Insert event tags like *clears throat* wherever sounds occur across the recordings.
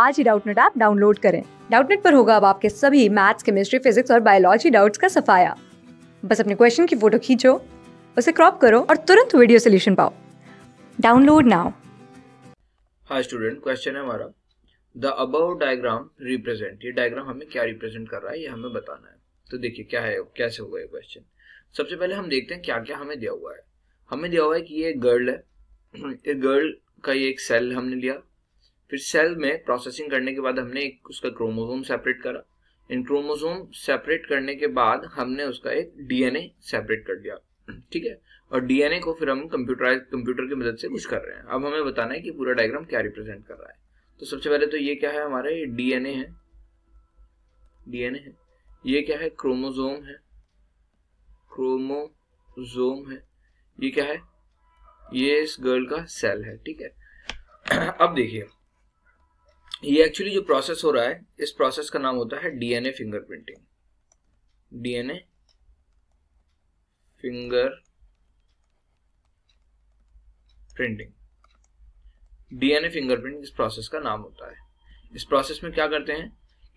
आज ही Doubtnut app download करें डाउटनेट पर होगा अब आपके सभी मैथ्स केमिस्ट्री फिजिक्स और बायोलॉजी डाउट्स का सफाया बस अपने क्वेश्चन की फोटो खींचो उसे क्रॉप करो और तुरंत वीडियो सोल्यूशन पाओ download now hi student question है हमारा द अबव डायग्राम रिप्रेजेंट ये डायग्राम हमें क्या रिप्रेजेंट कर रहा है ये हमें बताना है तो देखिए क्या है कैसे होगा ये क्वेश्चन सबसे पहले हम देखते हैं क्या क्या हमें दिया हुआ है हमें दिया हुआ है कि ये गर्ल है एक *clears throat* गर्ल का ये एक सेल हमने लिया फिर सेल में प्रोसेसिंग करने के बाद हमने एक उसका क्रोमोजोम सेपरेट करा इन क्रोमोजोम सेपरेट करने के बाद हमने उसका एक डीएनए सेपरेट कर दिया ठीक है और डीएनए को फिर हम कंप्यूटराइज कंप्यूटर की मदद से कुछ कर रहे हैं अब हमें बताना है कि पूरा डायग्राम क्या रिप्रेजेंट कर रहा है तो सबसे पहले तो ये क्या है हमारा ये डीएनए है डीएनए है ये क्या है क्रोमोजोम है क्रोमोजोम है ये क्या है ये इस गर्ल का सेल है ठीक है *clears throat* अब देखिए ये एक्चुअली जो प्रोसेस हो रहा है इस प्रोसेस का नाम होता है DNA fingerprinting DNA fingerprinting DNA print इस प्रोसेस का नाम होता है इस प्रोसेस में क्या करते हैं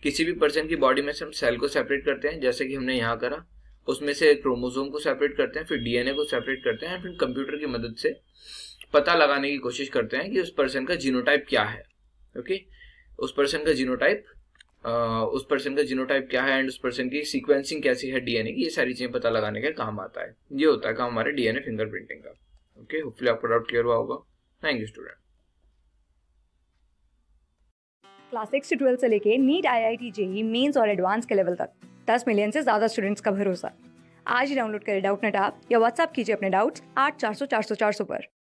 किसी भी पर्सन की बॉडी में से हम सेल को सेपरेट करते हैं जैसे कि हमने यहाँ करा उसमें से क्रोमोजोम को सेपरेट करते हैं फिर डीएनए को सेपरेट करते हैं फिर कंप्यूटर की मदद से पता लगाने की कोशिश करते हैं कि उस पर्सन का जीनोटाइप क्या है ओके उस पर्सन का जीनोटाइप उस पर्सन का जीनोटाइप क्या है एंड उस पर्सन की सीक्वेंसिंग कैसी है डीएनए की ये सारी चीज़ें पता लगाने का काम आता है ये होता है काम हमारे डीएनए फिंगरप्रिंटिंग का ओके होपफुली आपको डाउट क्लियर हुआ होगा thank you student class six से ट्वेल्थ से लेके NEET I I T JEE mains और एडवांस के लेवल तक दस मिलियन से ज़्यादा स्टूडेंट्स का भरोसा आज ही डाउनलोड करें डाउट नेट आप या व्हाट्सअप कीजिए अपने डाउट्स आठ चार सौ चार सौ चार सौ पर